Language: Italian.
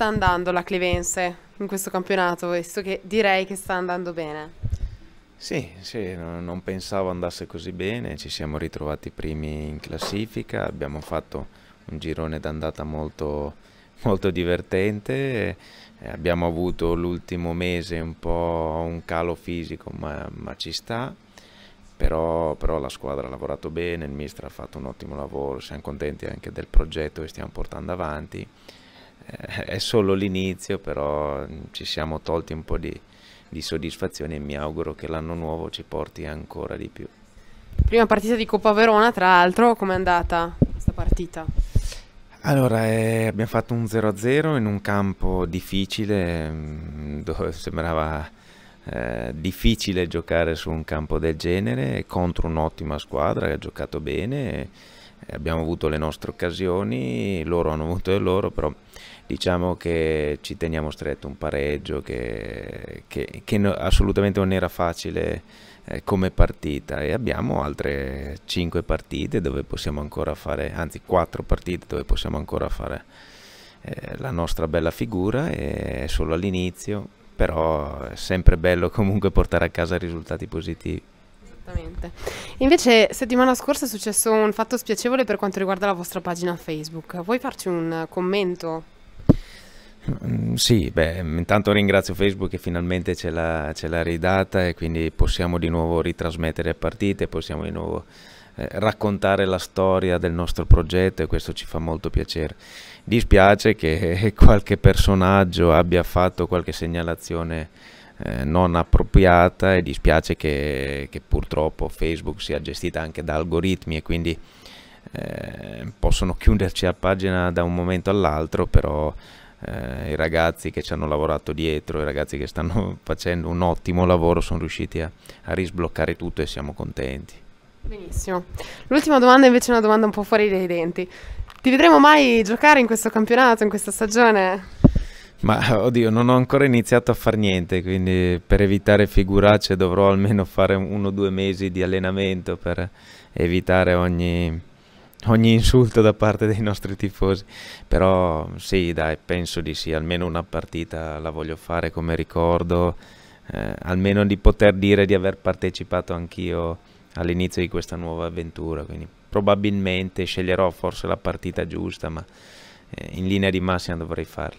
sta andando la Clivense in questo campionato, visto che direi che sta andando bene? Sì, sì, non pensavo andasse così bene, ci siamo ritrovati primi in classifica, abbiamo fatto un girone d'andata molto, molto divertente, abbiamo avuto l'ultimo mese un po' un calo fisico, ma, ma ci sta, però, però, la squadra ha lavorato bene, il mister ha fatto un ottimo lavoro, siamo contenti anche del progetto che stiamo portando avanti eh, è solo l'inizio, però mm, ci siamo tolti un po' di, di soddisfazione e mi auguro che l'anno nuovo ci porti ancora di più. Prima partita di Coppa Verona, tra l'altro, com'è andata questa partita? Allora, eh, abbiamo fatto un 0-0 in un campo difficile, mm, dove sembrava eh, difficile giocare su un campo del genere, contro un'ottima squadra che ha giocato bene. E, abbiamo avuto le nostre occasioni, loro hanno avuto le loro, però diciamo che ci teniamo stretto un pareggio che, che, che no, assolutamente non era facile eh, come partita e abbiamo altre 5 partite dove possiamo ancora fare, anzi 4 partite dove possiamo ancora fare eh, la nostra bella figura e è solo all'inizio, però è sempre bello comunque portare a casa risultati positivi. Esattamente. Invece settimana scorsa è successo un fatto spiacevole per quanto riguarda la vostra pagina Facebook. Vuoi farci un commento? Mm, sì, beh, intanto ringrazio Facebook che finalmente ce l'ha, ridata e quindi possiamo di nuovo ritrasmettere partite, possiamo di nuovo eh, raccontare la storia del nostro progetto e questo ci fa molto piacere. Dispiace che qualche personaggio abbia fatto qualche segnalazione eh, non appropriata e dispiace che, che, purtroppo Facebook sia gestita anche da algoritmi e quindi eh, possono chiuderci la pagina da un momento all'altro, però eh, i ragazzi che ci hanno lavorato dietro, i ragazzi che stanno facendo un ottimo lavoro sono riusciti a, a risbloccare tutto e siamo contenti. Benissimo. L'ultima domanda invece è una domanda un po' fuori dai denti. Ti vedremo mai giocare in questo campionato, in questa stagione? Ma oddio, non ho ancora iniziato a fare niente, quindi per evitare figuracce dovrò almeno fare uno o due mesi di allenamento per evitare ogni, ogni insulto da parte dei nostri tifosi. Però sì, dai, penso di sì, almeno una partita la voglio fare come ricordo, eh, almeno di poter dire di aver partecipato anch'io all'inizio di questa nuova avventura, quindi probabilmente sceglierò forse la partita giusta, ma eh, in linea di massima dovrei farla.